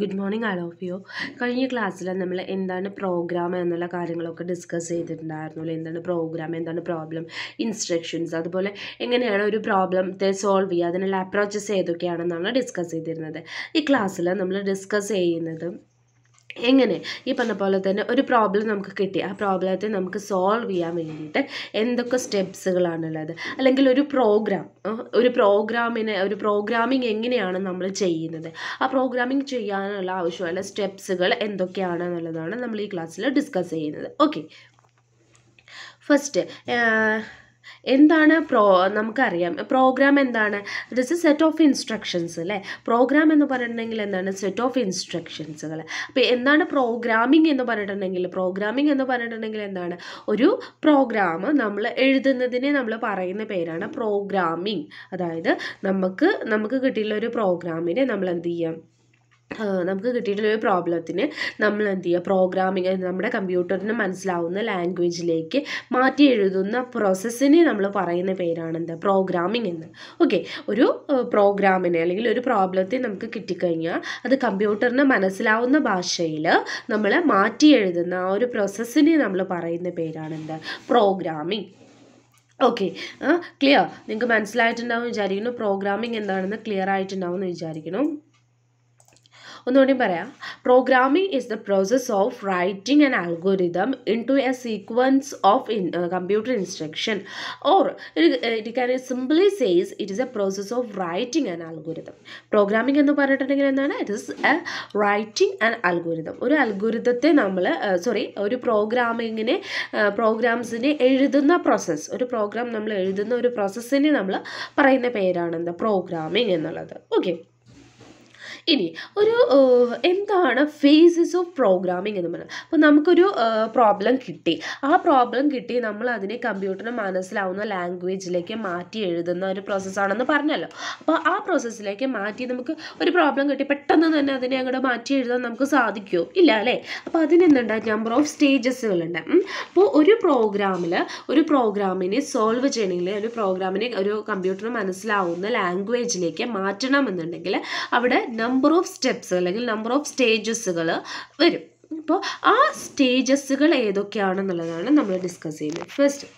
good morning all of you കഴിഞ്ഞ ക്ലാസ്സിൽ നമ്മൾ എന്താണ് പ്രോഗ്രാം എന്നുള്ള കാര്യങ്ങളൊക്കെ ഡിസ്കസ് ചെയ്തിട്ടുണ്ടായിരുന്നു എന്താണ് പ്രോഗ്രാം എന്താണ് പ്രോബ്ലം ഇൻസ്ട്രക്ഷൻസ് അതുപോലെ എങ്ങനെയാണ് ഒരു പ്രോബ്ലത്തെ സോൾവ് ചെയ്യുക അതിനുള്ള അപ്രോച്ചസ് ഏതൊക്കെയാണെന്നാണ് ഡിസ്കസ് ചെയ്തിരുന്നത് ഈ ക്ലാസ്സിൽ നമ്മൾ ഡിസ്കസ് ചെയ്യുന്നത് എങ്ങനെ ഈ പറഞ്ഞ പോലെ തന്നെ ഒരു പ്രോബ്ലം നമുക്ക് കിട്ടി ആ പ്രോബ്ലത്തെ നമുക്ക് സോൾവ് ചെയ്യാൻ വേണ്ടിയിട്ട് എന്തൊക്കെ സ്റ്റെപ്സുകളാണുള്ളത് അല്ലെങ്കിൽ ഒരു പ്രോഗ്രാം ഒരു പ്രോഗ്രാമിനെ ഒരു പ്രോഗ്രാമിംഗ് എങ്ങനെയാണ് നമ്മൾ ചെയ്യുന്നത് ആ പ്രോഗ്രാമിംഗ് ചെയ്യാനുള്ള ആവശ്യമുള്ള സ്റ്റെപ്സുകൾ എന്തൊക്കെയാണെന്നുള്ളതാണ് നമ്മൾ ഈ ക്ലാസ്സിൽ ഡിസ്കസ് ചെയ്യുന്നത് ഓക്കെ ഫസ്റ്റ് എന്താണ് പ്രോ നമുക്കറിയാം പ്രോഗ്രാം എന്താണ് this is set of instructions അല്ലേ പ്രോഗ്രാം എന്ന് പറഞ്ഞിട്ടുണ്ടെങ്കിൽ എന്താണ് സെറ്റ് ഓഫ് ഇൻസ്ട്രക്ഷൻസുകൾ അപ്പോൾ എന്താണ് പ്രോഗ്രാമിംഗ് എന്ന് പറഞ്ഞിട്ടുണ്ടെങ്കിൽ പ്രോഗ്രാമിംഗ് എന്ന് പറഞ്ഞിട്ടുണ്ടെങ്കിൽ എന്താണ് ഒരു പ്രോഗ്രാം നമ്മൾ എഴുതുന്നതിനെ നമ്മൾ പറയുന്ന പേരാണ് പ്രോഗ്രാമിംഗ് അതായത് നമുക്ക് നമുക്ക് കിട്ടിയുള്ള ഒരു പ്രോഗ്രാമിനെ നമ്മൾ എന്ത് ചെയ്യാം നമുക്ക് ഒരു പ്രോബ്ലത്തിന് നമ്മൾ എന്ത് ചെയ്യുക പ്രോഗ്രാമിങ് നമ്മുടെ കമ്പ്യൂട്ടറിന് മനസ്സിലാവുന്ന ലാംഗ്വേജിലേക്ക് മാറ്റി എഴുതുന്ന പ്രോസസ്സിനെ നമ്മൾ പറയുന്ന പേരാണ് എന്താ പ്രോഗ്രാമിംഗ് എന്ന് ഓക്കെ ഒരു പ്രോഗ്രാമിനെ അല്ലെങ്കിൽ ഒരു പ്രോബ്ലത്തെ നമുക്ക് കിട്ടിക്കഴിഞ്ഞാൽ അത് കമ്പ്യൂട്ടറിന് മനസ്സിലാവുന്ന ഭാഷയിൽ നമ്മൾ മാറ്റി എഴുതുന്ന ആ ഒരു പ്രോസസ്സിനെ നമ്മൾ പറയുന്ന പേരാണ് എന്താ പ്രോഗ്രാമിംഗ് ഓക്കെ ക്ലിയർ നിങ്ങൾക്ക് മനസ്സിലായിട്ടുണ്ടാവും വിചാരിക്കുന്നു പ്രോഗ്രാമിംഗ് എന്താണെന്ന് ക്ലിയർ ആയിട്ടുണ്ടാവും എന്ന് വിചാരിക്കുന്നു ഒന്നുകൂടി പറയാം programming is the process of writing an algorithm into a sequence of computer instruction or it can simply says it is a process of writing an algorithm programming എന്ന് പറഞ്ഞിട്ടുണ്ടെങ്കിൽ എന്താണ് it is a writing an algorithm ഒരു അൽഗോരിതത്തെ നമ്മൾ sorry ഒരു പ്രോഗ്രാമിങ്ങിനെ പ്രോഗ്രാംസിനെ uh, എഴുതുന്ന പ്രോസസ്സ് ഒരു പ്രോഗ്രാം നമ്മൾ എഴുതുന്ന ഒരു പ്രോസസ്സിനെ നമ്മൾ പറയുന്ന പേരാണ് എന്താ പ്രോഗ്രാമിംഗ് എന്നുള്ളത് ഓക്കെ ഇനി ഒരു എന്താണ് ഫേസസ് ഓഫ് പ്രോഗ്രാമിംഗ് എന്ന് പറയുന്നത് അപ്പോൾ നമുക്കൊരു പ്രോബ്ലം കിട്ടി ആ പ്രോബ്ലം കിട്ടി നമ്മൾ അതിനെ കമ്പ്യൂട്ടറിന് മനസ്സിലാവുന്ന ലാംഗ്വേജിലേക്ക് മാറ്റി എഴുതുന്ന ഒരു പ്രോസസ്സാണെന്ന് പറഞ്ഞല്ലോ അപ്പോൾ ആ പ്രോസസ്സിലേക്ക് മാറ്റി നമുക്ക് ഒരു പ്രോബ്ലം കിട്ടി പെട്ടെന്ന് തന്നെ അതിനെ അങ്ങോട്ട് മാറ്റി എഴുതാൻ നമുക്ക് സാധിക്കുമോ ഇല്ല അല്ലേ അപ്പോൾ അതിനെന്തുണ്ട് നമ്പർ ഓഫ് സ്റ്റേജസുകളുണ്ട് അപ്പോൾ ഒരു പ്രോഗ്രാമിൽ ഒരു പ്രോഗ്രാമിനെ സോൾവ് ചെയ്യണമെങ്കിൽ ഒരു പ്രോഗ്രാമിനെ ഒരു കമ്പ്യൂട്ടറിന് മനസ്സിലാവുന്ന ലാംഗ്വേജിലേക്ക് മാറ്റണമെന്നുണ്ടെങ്കിൽ അവിടെ നമ്പർ നമ്പർ ഓഫ് സ്റ്റെപ്സ് അല്ലെങ്കിൽ നമ്പർ ഓഫ് സ്റ്റേജസുകൾ വരും അപ്പോൾ ആ സ്റ്റേജസുകൾ ഏതൊക്കെയാണെന്നുള്ളതാണ് നമ്മൾ ഡിസ്കസ് ചെയ്യുന്നത് ഫസ്റ്റ്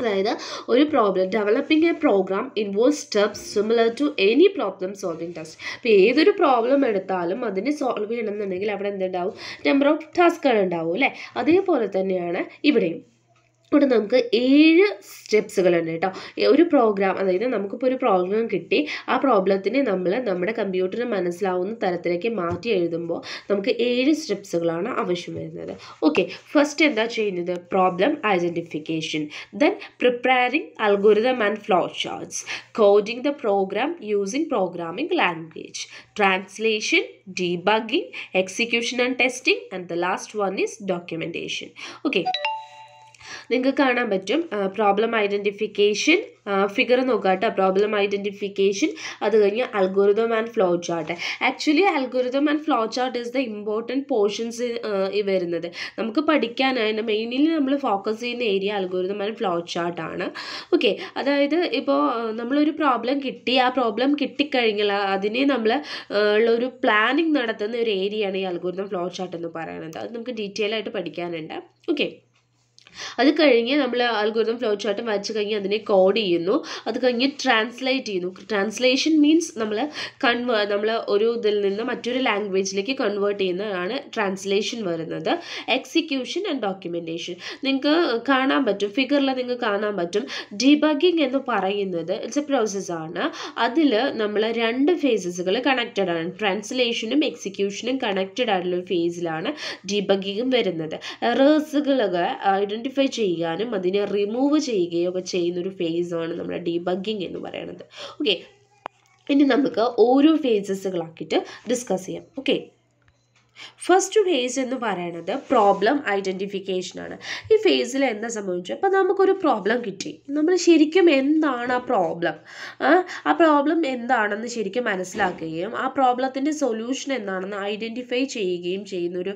അതായത് ഒരു problem developing a program involve steps similar to any problem solving task അപ്പോൾ ഏതൊരു പ്രോബ്ലം എടുത്താലും അതിനെ സോൾവ് ചെയ്യണമെന്നുണ്ടെങ്കിൽ അവിടെ എന്തുണ്ടാവും നമ്പർ ഓഫ് ടാസ്കുകൾ ഉണ്ടാവും അല്ലേ അതേപോലെ തന്നെയാണ് ഇവിടെയും ഇവിടെ നമുക്ക് ഏഴ് സ്റ്റെപ്സുകളുണ്ട് കേട്ടോ ഒരു പ്രോഗ്രാം അതായത് നമുക്കിപ്പോൾ ഒരു പ്രോബ്ലം കിട്ടി ആ പ്രോബ്ലത്തിനെ നമ്മൾ നമ്മുടെ കമ്പ്യൂട്ടറിന് മനസ്സിലാവുന്ന തരത്തിലേക്ക് മാറ്റി എഴുതുമ്പോൾ നമുക്ക് ഏഴ് സ്റ്റെപ്സുകളാണ് ആവശ്യം വരുന്നത് ഓക്കെ ഫസ്റ്റ് എന്താ ചെയ്യുന്നത് problem identification then preparing algorithm and flow charts coding the program using programming language translation debugging execution and testing and the last one is documentation okay നിങ്ങൾക്ക് കാണാൻ പറ്റും പ്രോബ്ലം ഐഡൻറ്റിഫിക്കേഷൻ ഫിഗർ നോക്കാട്ടെ problem identification അത് കഴിഞ്ഞ് algorithm and flow chart actually algorithm and flow chart is the important portions വരുന്നത് നമുക്ക് പഠിക്കാനായിട്ട് mainly നമ്മൾ ഫോക്കസ് ചെയ്യുന്ന ഏരിയ അൽഗോറിതം ആൻഡ് ഫ്ലോ ചാർട്ടാണ് ഓക്കെ അതായത് ഇപ്പോൾ നമ്മളൊരു പ്രോബ്ലം കിട്ടി ആ പ്രോബ്ലം കിട്ടിക്കഴിഞ്ഞാൽ അതിനെ നമ്മൾ ഉള്ളൊരു പ്ലാനിങ് നടത്തുന്ന ഒരു ഏരിയയാണ് ഈ അൽഗോറിതം ഫ്ലോ ചാർട്ട് എന്ന് പറയുന്നത് അത് നമുക്ക് ഡീറ്റെയിൽ ആയിട്ട് പഠിക്കാനുണ്ട് ഓക്കെ അത് കഴിഞ്ഞ് നമ്മൾ അൽഗോരിതം ഫ്ലോ ചാർട്ട് വരച്ച് കഴിഞ്ഞ് അതിനെ കോഡ് ചെയ്യുന്നു അത് കഴിഞ്ഞ് ട്രാൻസ്ലേറ്റ് ചെയ്യുന്നു ട്രാൻസ്ലേഷൻ മീൻസ് നമ്മൾ കൺവേ നമ്മൾ ഒരു ഇതിൽ നിന്ന് മറ്റൊരു ലാംഗ്വേജിലേക്ക് കൺവേർട്ട് ചെയ്യുന്നതാണ് ട്രാൻസ്ലേഷൻ വരുന്നത് എക്സിക്യൂഷൻ ആൻഡ് ഡോക്യുമെൻറ്റേഷൻ നിങ്ങൾക്ക് കാണാൻ പറ്റും ഫിഗറിൽ നിങ്ങൾക്ക് കാണാൻ പറ്റും ഡിബഗിങ് എന്ന് പറയുന്നത് ഇറ്റ്സ് എ പ്രോസസ്സാണ് അതിൽ നമ്മൾ രണ്ട് ഫേസസുകൾ കണക്റ്റഡ് ആണ് ട്രാൻസ്ലേഷനും എക്സിക്യൂഷനും കണക്റ്റഡ് ആയിട്ടുള്ള ഒരു ഫേസിലാണ് ഡിബഗിങ്ങും വരുന്നത് റേഴ്സുകളൊക്കെ ഐഡൻറ്റി ഐഡൻറ്റിഫൈ ചെയ്യാനും അതിനെ റിമൂവ് ചെയ്യുകയോ ഒക്കെ ചെയ്യുന്നൊരു ഫേസാണ് നമ്മുടെ ഡീബഗ്ഗിങ് എന്ന് പറയുന്നത് ഓക്കെ ഇനി നമുക്ക് ഓരോ ഫേസസുകളാക്കിയിട്ട് ഡിസ്കസ് ചെയ്യാം ഓക്കെ ഫസ്റ്റ് ഫേസ് എന്ന് പറയുന്നത് പ്രോബ്ലം ഐഡൻറ്റിഫിക്കേഷനാണ് ഈ ഫേസിൽ എന്താ സംഭവിച്ചു അപ്പം നമുക്കൊരു പ്രോബ്ലം കിട്ടി നമ്മൾ ശരിക്കും എന്താണ് ആ പ്രോബ്ലം ആ പ്രോബ്ലം എന്താണെന്ന് ശരിക്കും മനസ്സിലാക്കുകയും ആ പ്രോബ്ലത്തിൻ്റെ സൊല്യൂഷൻ എന്താണെന്ന് ഐഡൻറ്റിഫൈ ചെയ്യുകയും ചെയ്യുന്നൊരു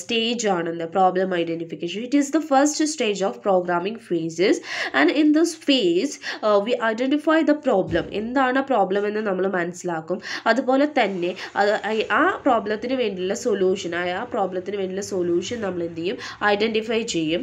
സ്റ്റേജ് ആണെന്ന് problem identification it is the first stage of programming phases and in this phase we identify the problem എന്താണ് പ്രോബ്ലം എന്ന് നമ്മൾ മനസ്സിലാക്കും അതുപോലെ തന്നെ ആ പ്രോബ്ലത്തിന് വേണ്ടി വേണ്ടിയുള്ള സൊല്യൂഷൻ ആ പ്രോബ്ലത്തിന് വേണ്ടിയുള്ള സൊല്യൂഷൻ നമ്മൾ എന്ത് ചെയ്യും ഐഡൻറ്റിഫൈ ചെയ്യും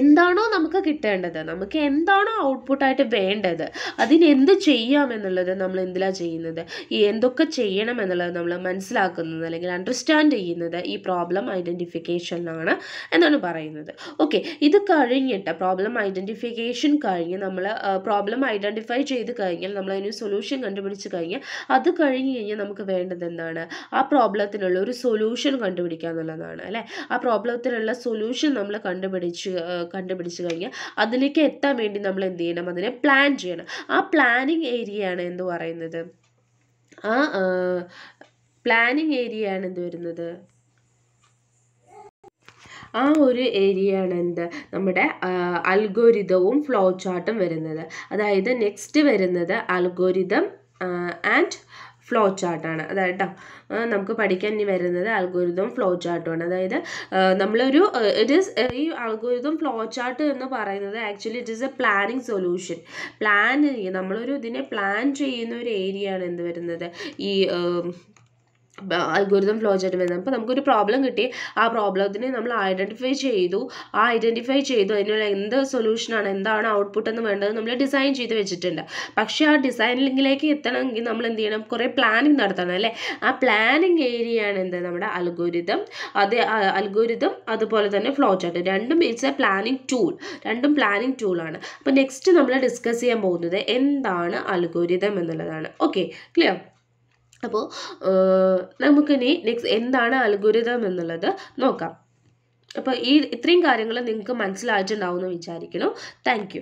എന്താണോ നമുക്ക് കിട്ടേണ്ടത് നമുക്ക് എന്താണോ ഔട്ട്പുട്ടായിട്ട് വേണ്ടത് അതിനെന്ത് ചെയ്യാമെന്നുള്ളത് നമ്മൾ എന്തിലാണ് ചെയ്യുന്നത് എന്തൊക്കെ ചെയ്യണം എന്നുള്ളത് നമ്മൾ മനസ്സിലാക്കുന്നത് അല്ലെങ്കിൽ അണ്ടർസ്റ്റാൻഡ് ചെയ്യുന്നത് ഈ പ്രോബ്ലം ഐഡൻറ്റിഫിക്കേഷനിലാണ് എന്നാണ് പറയുന്നത് ഓക്കെ ഇത് കഴിഞ്ഞിട്ട് പ്രോബ്ലം ഐഡൻറ്റിഫിക്കേഷൻ കഴിഞ്ഞ് നമ്മൾ പ്രോബ്ലം ഐഡൻറ്റിഫൈ ചെയ്ത് കഴിഞ്ഞാൽ നമ്മൾ അതിന് സൊല്യൂഷൻ കണ്ടുപിടിച്ച് കഴിഞ്ഞാൽ അത് കഴിഞ്ഞ് കഴിഞ്ഞാൽ നമുക്ക് വേണ്ടത് എന്താണ് ആ പ്രോബ്ലത്തിനുള്ള ഒരു സൊല്യൂഷൻ കണ്ടുപിടിക്കുക എന്നുള്ളതാണ് അല്ലേ ആ പ്രോബ്ലത്തിനുള്ള സൊല്യൂഷൻ നമ്മൾ കണ്ടുപിടിച്ച് കണ്ടുപിടിച്ച് കഴിഞ്ഞാൽ അതിലേക്ക് എത്താൻ വേണ്ടി നമ്മൾ എന്ത് ചെയ്യണം അതിനെ പ്ലാൻ ചെയ്യണം ആ പ്ലാനിങ് ഏരിയയാണ് എന്ന് പറയുന്നത് ആ പ്ലാനിങ് ഏരിയയാണ് എന്ത് വരുന്നത് ആ ഒരു ഏരിയയാണ് എന്ത് നമ്മുടെ അൽഗോരിതവും ഫ്ലോ ചാർട്ടും വരുന്നത് അതായത് നെക്സ്റ്റ് വരുന്നത് അൽഗോരിതം ആൻഡ് ഫ്ലോ ചാർട്ടാണ് അതായത് നമുക്ക് പഠിക്കാൻ ഇനി വരുന്നത് അൽഗോരിതം ഫ്ലോ ചാർട്ടുമാണ് അതായത് നമ്മളൊരു ഇറ്റ് ഈസ് ഈ അൽഗോരിതം ഫ്ലോ ചാർട്ട് എന്ന് പറയുന്നത് actually it is a planning solution plan നമ്മളൊരു ഇതിനെ പ്ലാൻ ചെയ്യുന്ന ഒരു ഏരിയ ആണ് എന്ത് വരുന്നത് ഈ അൽഗോരിതം ഫ്ലോ ചാർട്ട് വരുന്നത് അപ്പോൾ നമുക്കൊരു പ്രോബ്ലം കിട്ടി ആ പ്രോബ്ലത്തിനെ നമ്മൾ ഐഡൻറ്റിഫൈ ചെയ്തു ആ ഐഡൻറ്റിഫൈ ചെയ്തു അതിനുള്ള എന്ത് സൊല്യൂഷനാണ് എന്താണ് ഔട്ട്പുട്ട് എന്ന് വേണ്ടത് നമ്മൾ ഡിസൈൻ ചെയ്ത് വെച്ചിട്ടുണ്ട് പക്ഷേ ആ ഡിസൈനിങ്ങിലേക്ക് എത്തണമെങ്കിൽ നമ്മൾ എന്ത് ചെയ്യണം കുറേ പ്ലാനിങ് നടത്തണം അല്ലേ ആ പ്ലാനിങ് ഏരിയയാണ് എന്ത് നമ്മുടെ അൽഗോരിതം അത് അൽഗോരിതം അതുപോലെ തന്നെ ഫ്ലോ ചാർട്ട് രണ്ടും ഇറ്റ്സ് എ പ്ലാനിങ് ടൂൾ രണ്ടും പ്ലാനിങ് ടൂളാണ് അപ്പോൾ നെക്സ്റ്റ് നമ്മൾ ഡിസ്കസ് ചെയ്യാൻ പോകുന്നത് എന്താണ് അൽഗോരിതം എന്നുള്ളതാണ് ഓക്കെ ക്ലിയർ അപ്പോൾ നമുക്കിനി നെക്സ്റ്റ് എന്താണ് അൽഗുരിതം എന്നുള്ളത് നോക്കാം അപ്പോൾ ഈ ഇത്രയും കാര്യങ്ങൾ നിങ്ങൾക്ക് മനസ്സിലായിട്ടുണ്ടാവുമെന്ന് വിചാരിക്കുന്നു താങ്ക്